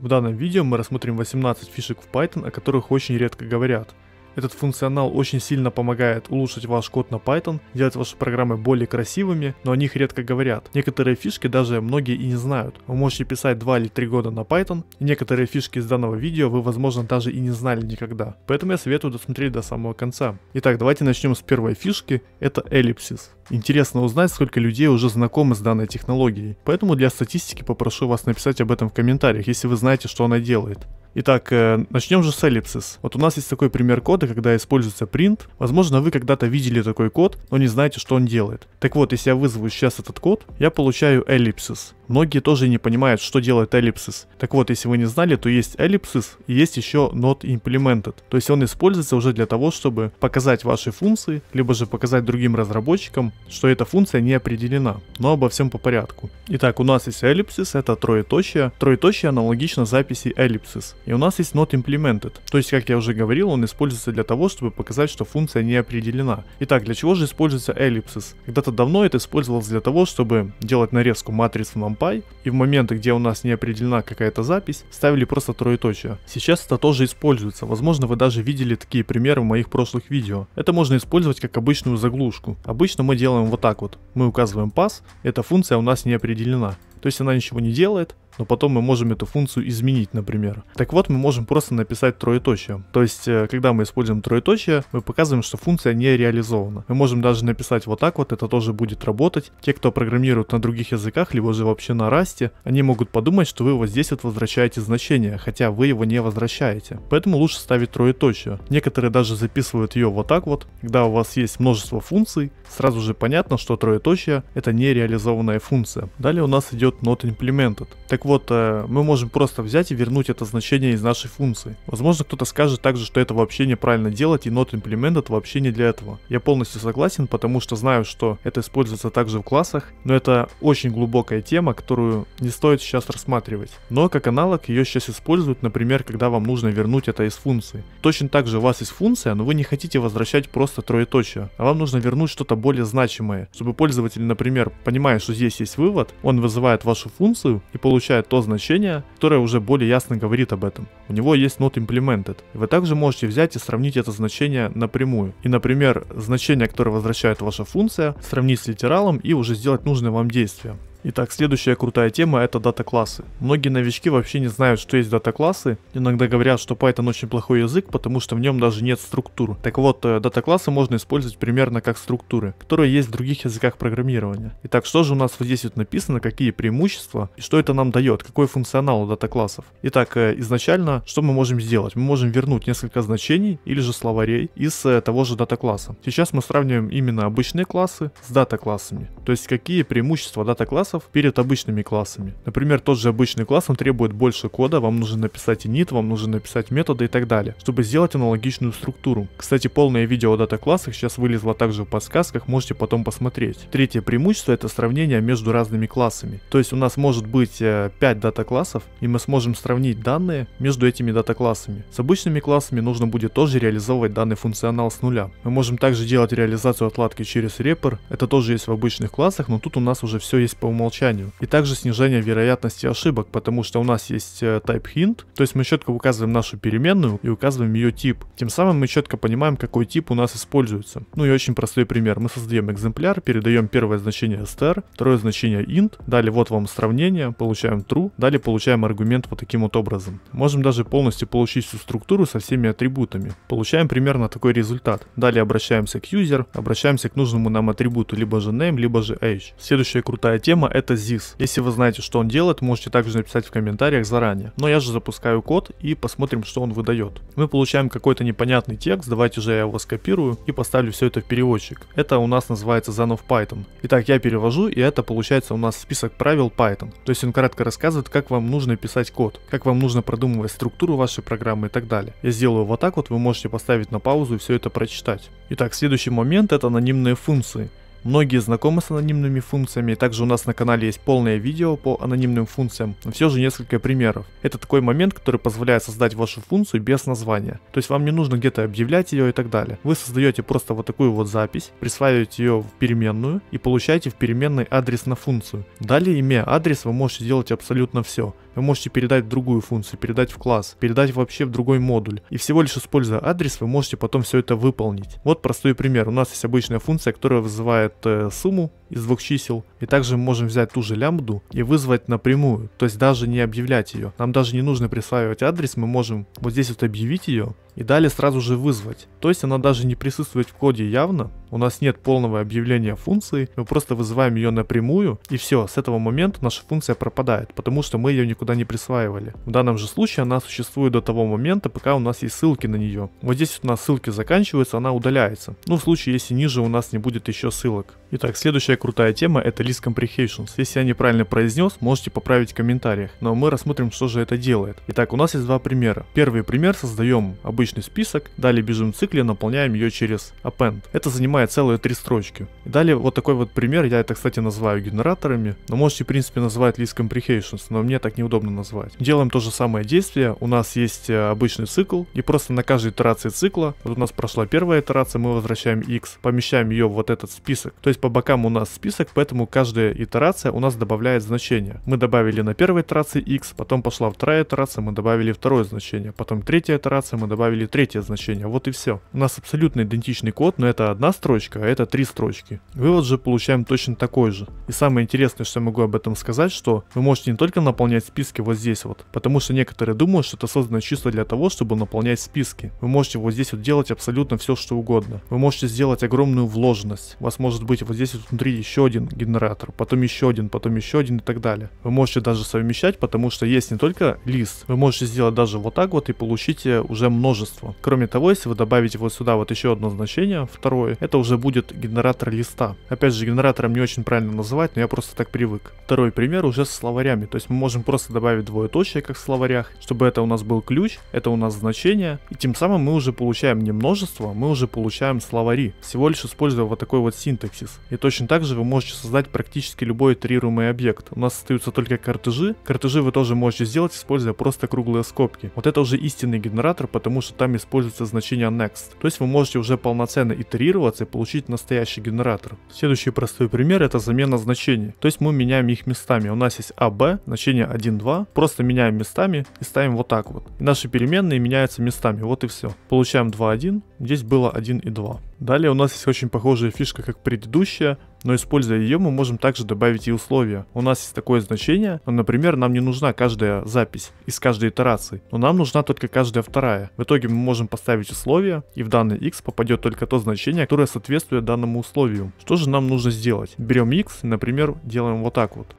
В данном видео мы рассмотрим 18 фишек в Python, о которых очень редко говорят. Этот функционал очень сильно помогает улучшить ваш код на Python, делать ваши программы более красивыми, но о них редко говорят. Некоторые фишки даже многие и не знают. Вы можете писать 2 или 3 года на Python, и некоторые фишки из данного видео вы, возможно, даже и не знали никогда. Поэтому я советую досмотреть до самого конца. Итак, давайте начнем с первой фишки, это эллипсис. Интересно узнать, сколько людей уже знакомы с данной технологией. Поэтому для статистики попрошу вас написать об этом в комментариях, если вы знаете, что она делает. Итак, э, начнем же с ellipsis. Вот у нас есть такой пример кода, когда используется print. Возможно, вы когда-то видели такой код, но не знаете, что он делает. Так вот, если я вызову сейчас этот код, я получаю ellipsis. Многие тоже не понимают, что делает ellipsis. Так вот, если вы не знали, то есть ellipsis, и есть еще not implemented. То есть он используется уже для того, чтобы показать ваши функции, либо же показать другим разработчикам, что эта функция не определена, но обо всем по порядку. Итак, у нас есть ellipsis, это троеточие. Троеточие аналогично записи ellipsis, И у нас есть not implemented, то есть, как я уже говорил, он используется для того, чтобы показать, что функция не определена. Итак, для чего же используется ellipsis? Когда-то давно это использовалось для того, чтобы делать нарезку матриц в NumPy, и в моменты, где у нас не определена какая-то запись, ставили просто троеточие. Сейчас это тоже используется, возможно вы даже видели такие примеры в моих прошлых видео. Это можно использовать как обычную заглушку. Обычно мы делаем делаем вот так вот. Мы указываем пас, эта функция у нас не определена. То есть она ничего не делает, но потом мы можем эту функцию изменить, например. Так вот, мы можем просто написать троеточие. То есть, э, когда мы используем троеточие, мы показываем, что функция не реализована. Мы можем даже написать вот так вот, это тоже будет работать. Те, кто программирует на других языках, либо же вообще на расте, они могут подумать, что вы вот здесь вот возвращаете значение, хотя вы его не возвращаете. Поэтому лучше ставить троеточие. Некоторые даже записывают ее вот так вот. Когда у вас есть множество функций, сразу же понятно, что троеточие это не реализованная функция. Далее у нас идет not implemented. Так вот, э, мы можем просто взять и вернуть это значение из нашей функции. Возможно, кто-то скажет также, что это вообще неправильно делать, и not implement это вообще не для этого. Я полностью согласен, потому что знаю, что это используется также в классах, но это очень глубокая тема, которую не стоит сейчас рассматривать. Но как аналог ее сейчас используют, например, когда вам нужно вернуть это из функции. Точно так же у вас есть функция, но вы не хотите возвращать просто троеточие, а вам нужно вернуть что-то более значимое, чтобы пользователь, например, понимая, что здесь есть вывод, он вызывает вашу функцию и получает получает то значение, которое уже более ясно говорит об этом. У него есть not implemented. Вы также можете взять и сравнить это значение напрямую. И, например, значение, которое возвращает ваша функция, сравнить с литералом и уже сделать нужное вам действие. Итак, следующая крутая тема это дата-классы. Многие новички вообще не знают, что есть дата-классы. Иногда говорят, что Python очень плохой язык, потому что в нем даже нет структур. Так вот, э, дата-классы можно использовать примерно как структуры, которые есть в других языках программирования. Итак, что же у нас здесь вот написано, какие преимущества и что это нам дает, какой функционал у дата-классов. Итак, э, изначально что мы можем сделать? Мы можем вернуть несколько значений или же словарей из э, того же дата-класса. Сейчас мы сравниваем именно обычные классы с дата-классами, то есть какие преимущества дата-классов классов перед обычными классами. Например, тот же обычный класс, он требует больше кода, вам нужно написать init, вам нужно написать методы и так далее, чтобы сделать аналогичную структуру. Кстати, полное видео о дата-классах сейчас вылезло также в подсказках, можете потом посмотреть. Третье преимущество это сравнение между разными классами. То есть у нас может быть 5 э, дата-классов, и мы сможем сравнить данные между этими дата-классами. С обычными классами нужно будет тоже реализовывать данный функционал с нуля. Мы можем также делать реализацию отладки через репер, это тоже есть в обычных классах, но тут у нас уже все есть по умолчанию умолчанию. И также снижение вероятности ошибок, потому что у нас есть э, type hint, то есть мы четко указываем нашу переменную и указываем ее тип. Тем самым мы четко понимаем, какой тип у нас используется. Ну и очень простой пример. Мы создаем экземпляр, передаем первое значение str, второе значение int, далее вот вам сравнение, получаем true, далее получаем аргумент вот таким вот образом. Можем даже полностью получить всю структуру со всеми атрибутами. Получаем примерно такой результат. Далее обращаемся к user, обращаемся к нужному нам атрибуту, либо же name, либо же age. Следующая крутая тема это ZIS. Если вы знаете, что он делает, можете также написать в комментариях заранее. Но я же запускаю код и посмотрим, что он выдает. Мы получаем какой-то непонятный текст, давайте же я его скопирую и поставлю все это в переводчик. Это у нас называется Zanov Python. Итак, я перевожу и это получается у нас список правил Python. То есть он кратко рассказывает, как вам нужно писать код, как вам нужно продумывать структуру вашей программы и так далее. Я сделаю вот так вот, вы можете поставить на паузу и все это прочитать. Итак, следующий момент это анонимные функции. Многие знакомы с анонимными функциями, также у нас на канале есть полное видео по анонимным функциям, но все же несколько примеров. Это такой момент, который позволяет создать вашу функцию без названия, то есть вам не нужно где-то объявлять ее и так далее. Вы создаете просто вот такую вот запись, присваиваете ее в переменную и получаете в переменной адрес на функцию. Далее, имея адрес, вы можете делать абсолютно все вы можете передать в другую функцию, передать в класс, передать вообще в другой модуль. И всего лишь используя адрес, вы можете потом все это выполнить. Вот простой пример. У нас есть обычная функция, которая вызывает э, сумму из двух чисел. И также мы можем взять ту же лямбду и вызвать напрямую, то есть даже не объявлять ее. Нам даже не нужно присваивать адрес, мы можем вот здесь вот объявить ее, и далее сразу же вызвать. То есть она даже не присутствует в коде явно, у нас нет полного объявления функции, мы просто вызываем ее напрямую, и все, с этого момента наша функция пропадает, потому что мы ее никуда не присваивали. В данном же случае она существует до того момента, пока у нас есть ссылки на нее. Вот здесь у нас ссылки заканчиваются, она удаляется. Ну, в случае, если ниже у нас не будет еще ссылок. Итак, следующая крутая тема это List Comprehensions. Если я неправильно произнес, можете поправить в комментариях, но мы рассмотрим, что же это делает. Итак, у нас есть два примера. Первый пример создаем обычно обычный список, далее бежим в цикле, наполняем ее через append. Это занимает целые три строчки. И далее вот такой вот пример, я это, кстати, называю генераторами, но можете, в принципе, называть list comprehensions, но мне так неудобно назвать. Делаем то же самое действие, у нас есть э, обычный цикл, и просто на каждой итерации цикла, вот у нас прошла первая итерация, мы возвращаем x, помещаем ее в вот этот список. То есть по бокам у нас список, поэтому каждая итерация у нас добавляет значение. Мы добавили на первой итерации x, потом пошла вторая итерация, мы добавили второе значение, потом третья итерация, мы добавили добавили третье значение, вот и все. У нас абсолютно идентичный код, но это одна строчка, а это три строчки. Вывод же получаем точно такой же. И самое интересное, что я могу об этом сказать, что вы можете не только наполнять списки вот здесь вот, потому что некоторые думают, что это создано чисто для того, чтобы наполнять списки. Вы можете вот здесь вот делать абсолютно все, что угодно. Вы можете сделать огромную вложенность. У вас может быть вот здесь вот внутри еще один генератор, потом еще один, потом еще один и так далее. Вы можете даже совмещать, потому что есть не только лист, вы можете сделать даже вот так вот и получите уже множество множество. Кроме того, если вы добавите вот сюда вот еще одно значение, второе, это уже будет генератор листа. Опять же, генератором не очень правильно называть, но я просто так привык. Второй пример уже с словарями, то есть мы можем просто добавить двоеточие, как в словарях, чтобы это у нас был ключ, это у нас значение, и тем самым мы уже получаем не множество, мы уже получаем словари, всего лишь используя вот такой вот синтаксис. И точно так же вы можете создать практически любой итерируемый объект. У нас остаются только картежи, картежи вы тоже можете сделать, используя просто круглые скобки. Вот это уже истинный генератор, потому что что там используется значение next. То есть вы можете уже полноценно итерироваться и получить настоящий генератор. Следующий простой пример это замена значений. То есть мы меняем их местами. У нас есть AB, а, значение 1, 2. Просто меняем местами и ставим вот так вот. И наши переменные меняются местами. Вот и все. Получаем 2, 1. Здесь было 1 и 2. Далее у нас есть очень похожая фишка, как предыдущая но используя ее мы можем также добавить и условия. У нас есть такое значение, ну, например, нам не нужна каждая запись из каждой итерации, но нам нужна только каждая вторая. В итоге мы можем поставить условия, и в данный x попадет только то значение, которое соответствует данному условию. Что же нам нужно сделать? Берем x, например, делаем вот так вот.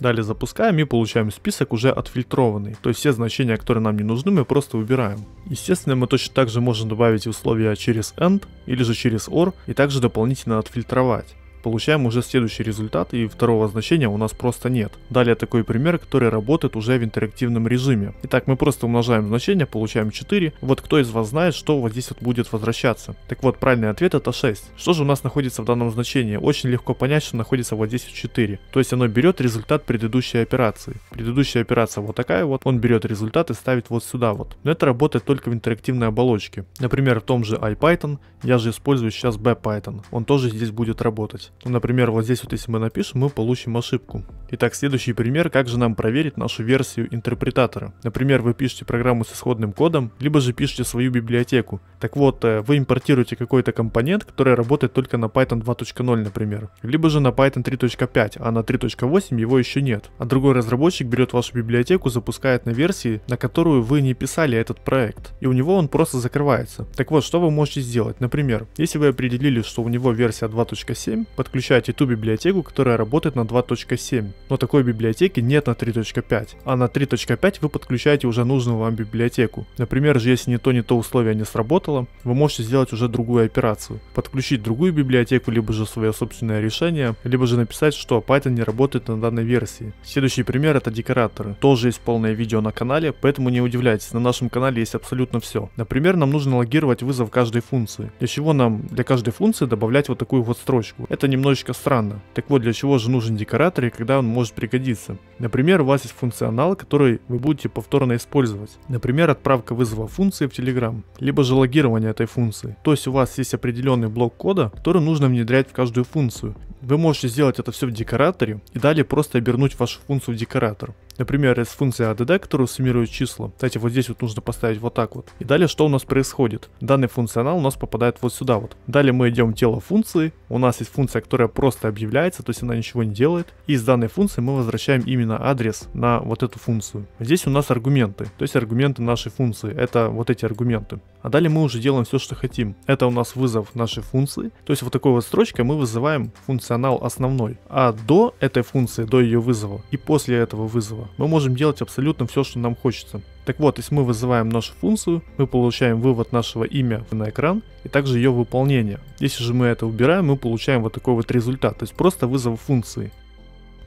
Далее запускаем и получаем список уже отфильтрованный, то есть все значения, которые нам не нужны, мы просто выбираем. Естественно, мы точно так же можем добавить условия через AND или же через OR и также дополнительно отфильтровать получаем уже следующий результат и второго значения у нас просто нет. Далее такой пример, который работает уже в интерактивном режиме. Итак, мы просто умножаем значения, получаем 4. Вот кто из вас знает, что вот здесь вот будет возвращаться? Так вот, правильный ответ это 6. Что же у нас находится в данном значении? Очень легко понять, что находится вот здесь 4. То есть оно берет результат предыдущей операции. Предыдущая операция вот такая вот, он берет результат и ставит вот сюда вот. Но это работает только в интерактивной оболочке. Например, в том же IPython, я же использую сейчас BPython, он тоже здесь будет работать. Ну, например, вот здесь вот если мы напишем, мы получим ошибку. Итак, следующий пример, как же нам проверить нашу версию интерпретатора. Например, вы пишете программу с исходным кодом, либо же пишете свою библиотеку. Так вот, э, вы импортируете какой-то компонент, который работает только на Python 2.0, например. Либо же на Python 3.5, а на 3.8 его еще нет. А другой разработчик берет вашу библиотеку, запускает на версии, на которую вы не писали этот проект. И у него он просто закрывается. Так вот, что вы можете сделать? Например, если вы определили, что у него версия 2.7, подключаете ту библиотеку, которая работает на 2.7. Но такой библиотеки нет на 3.5, а на 3.5 вы подключаете уже нужную вам библиотеку. Например же, если не то, не то условие не сработало, вы можете сделать уже другую операцию. Подключить другую библиотеку, либо же свое собственное решение, либо же написать, что Python не работает на данной версии. Следующий пример это декораторы. Тоже есть полное видео на канале, поэтому не удивляйтесь, на нашем канале есть абсолютно все. Например, нам нужно логировать вызов каждой функции. Для чего нам для каждой функции добавлять вот такую вот строчку. Это это немножечко странно. Так вот, для чего же нужен декоратор и когда он может пригодиться? Например, у вас есть функционал, который вы будете повторно использовать. Например, отправка вызова функции в Telegram, либо же логирование этой функции. То есть у вас есть определенный блок кода, который нужно внедрять в каждую функцию. Вы можете сделать это все в декораторе и далее просто обернуть вашу функцию в декоратор. Например, есть функция add, которая суммирует числа. Кстати, вот здесь вот нужно поставить вот так вот. И далее что у нас происходит? Данный функционал у нас попадает вот сюда вот. Далее мы идем в тело функции. У нас есть функция, которая просто объявляется, то есть она ничего не делает. И с данной функции мы возвращаем именно адрес на вот эту функцию. Здесь у нас аргументы, то есть аргументы нашей функции. Это вот эти аргументы. А далее мы уже делаем все, что хотим. Это у нас вызов нашей функции. То есть вот такой вот строчкой мы вызываем функционал основной. А до этой функции, до ее вызова и после этого вызова мы можем делать абсолютно все, что нам хочется. Так вот, если мы вызываем нашу функцию, мы получаем вывод нашего имя на экран и также ее выполнение. Если же мы это убираем, мы получаем вот такой вот результат, то есть просто вызов функции.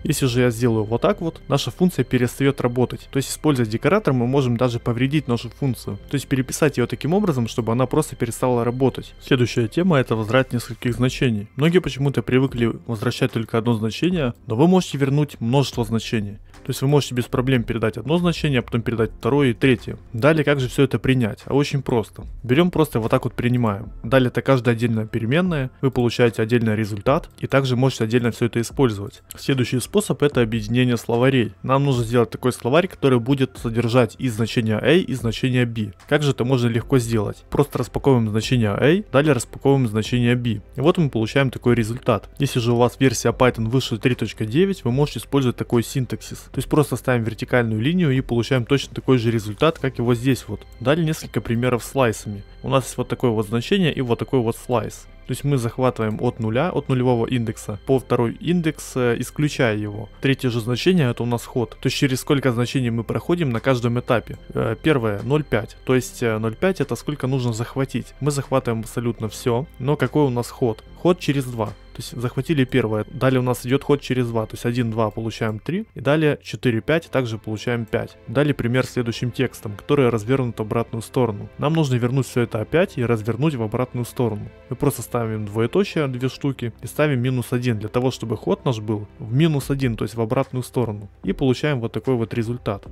Если же я сделаю вот так вот, наша функция перестает работать. То есть используя декоратор мы можем даже повредить нашу функцию. То есть переписать ее таким образом, чтобы она просто перестала работать. Следующая тема это возврат нескольких значений. Многие почему-то привыкли возвращать только одно значение, но вы можете вернуть множество значений. То есть вы можете без проблем передать одно значение, а потом передать второе и третье. Далее как же все это принять? А очень просто. Берем просто вот так вот принимаем. Далее это каждая отдельная переменная, вы получаете отдельный результат и также можете отдельно все это использовать. Следующий способ это объединение словарей. Нам нужно сделать такой словарь, который будет содержать и значение a, и значение b. Как же это можно легко сделать? Просто распаковываем значение a, далее распаковываем значение b. И вот мы получаем такой результат. Если же у вас версия Python выше 3.9, вы можете использовать такой синтаксис. То есть просто ставим вертикальную линию и получаем точно такой же результат, как его здесь вот. Далее несколько примеров слайсами. У нас есть вот такое вот значение и вот такой вот слайс. То есть мы захватываем от нуля, от нулевого индекса по второй индекс, э, исключая его. Третье же значение это у нас ход. То есть через сколько значений мы проходим на каждом этапе. Э, первое 0,5. То есть 0,5 э, это сколько нужно захватить. Мы захватываем абсолютно все, но какой у нас ход? Ход через 2. То захватили первое. Далее у нас идет ход через 2. То есть 1, 2 получаем 3. И далее 4, 5 также получаем 5. Далее пример следующим текстом, который развернут в обратную сторону. Нам нужно вернуть все это опять и развернуть в обратную сторону. Мы просто ставим двоеточие, две штуки, и ставим минус 1 для того, чтобы ход наш был в минус 1, то есть в обратную сторону. И получаем вот такой вот результат.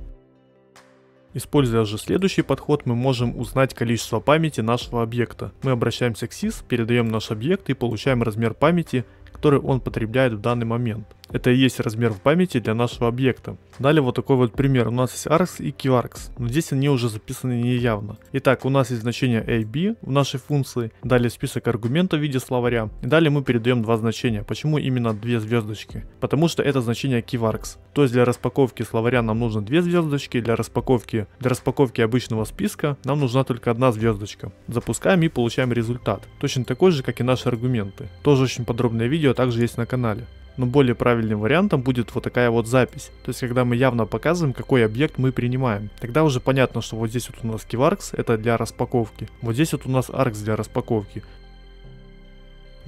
Используя же следующий подход, мы можем узнать количество памяти нашего объекта. Мы обращаемся к SIS, передаем наш объект и получаем размер памяти, который он потребляет в данный момент. Это и есть размер в памяти для нашего объекта. Далее вот такой вот пример. У нас есть args и qargs, но здесь они уже записаны неявно. Итак, у нас есть значение ab в нашей функции, далее список аргументов в виде словаря, и далее мы передаем два значения. Почему именно две звездочки? Потому что это значение keyvargs. То есть для распаковки словаря нам нужно две звездочки, для распаковки, для распаковки обычного списка нам нужна только одна звездочка. Запускаем и получаем результат. Точно такой же, как и наши аргументы. Тоже очень подробное видео также есть на канале но более правильным вариантом будет вот такая вот запись. То есть, когда мы явно показываем, какой объект мы принимаем. Тогда уже понятно, что вот здесь вот у нас киваркс, это для распаковки. Вот здесь вот у нас аркс для распаковки.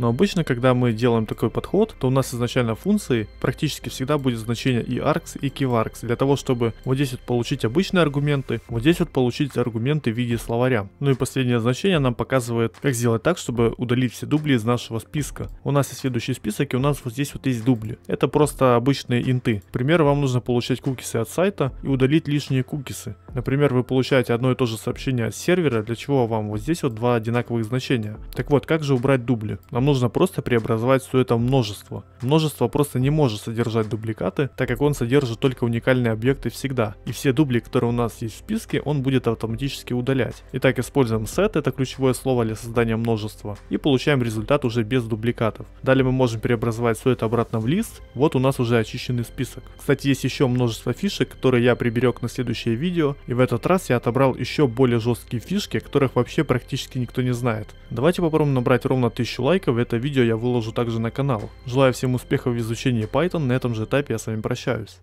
Но обычно, когда мы делаем такой подход, то у нас изначально функции практически всегда будет значение и args, и kivargs, для того, чтобы вот здесь вот получить обычные аргументы, вот здесь вот получить аргументы в виде словаря. Ну и последнее значение нам показывает, как сделать так, чтобы удалить все дубли из нашего списка. У нас есть следующий список, и у нас вот здесь вот есть дубли. Это просто обычные инты. К примеру, вам нужно получать кукисы от сайта и удалить лишние кукисы. Например, вы получаете одно и то же сообщение от сервера, для чего вам вот здесь вот два одинаковых значения. Так вот, как же убрать дубли? Нам нужно просто преобразовать все это в множество. Множество просто не может содержать дубликаты, так как он содержит только уникальные объекты всегда, и все дубли, которые у нас есть в списке, он будет автоматически удалять. Итак, используем set, это ключевое слово для создания множества, и получаем результат уже без дубликатов. Далее мы можем преобразовать все это обратно в лист, вот у нас уже очищенный список. Кстати, есть еще множество фишек, которые я приберег на следующее видео, и в этот раз я отобрал еще более жесткие фишки, которых вообще практически никто не знает. Давайте попробуем набрать ровно 1000 лайков это видео я выложу также на канал. Желаю всем успехов в изучении Python, на этом же этапе я с вами прощаюсь.